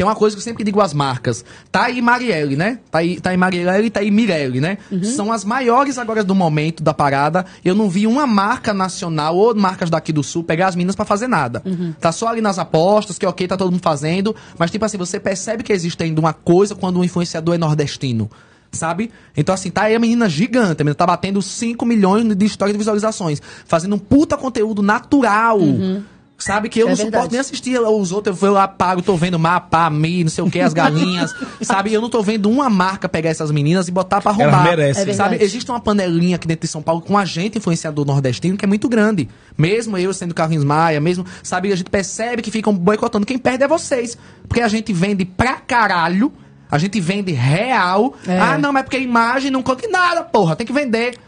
que é uma coisa que eu sempre digo às marcas. Tá e Marielle, né? Tá e, tá e Marielle e tá e Mirelle, né? Uhum. São as maiores agora do momento da parada. Eu não vi uma marca nacional ou marcas daqui do Sul pegar as minas para fazer nada. Uhum. Tá só ali nas apostas, que é ok, tá todo mundo fazendo. Mas, tipo assim, você percebe que existe ainda uma coisa quando um influenciador é nordestino sabe? Então, assim, tá aí é a menina gigante, a menina tá batendo 5 milhões de histórias de visualizações, fazendo um puta conteúdo natural. Uhum. Sabe que eu é não verdade. suporto nem assistir os outros. Eu apago, tô vendo Mapa, Mi, não sei o que, as galinhas. sabe? Eu não tô vendo uma marca pegar essas meninas e botar pra roubar. Elas merece. É sabe? Existe uma panelinha aqui dentro de São Paulo com a gente influenciador nordestino que é muito grande. Mesmo eu sendo Carlinhos Maia, mesmo, sabe? A gente percebe que ficam boicotando. Quem perde é vocês. Porque a gente vende pra caralho. A gente vende real. É. Ah, não, mas porque a imagem não conta nada, porra. Tem que vender.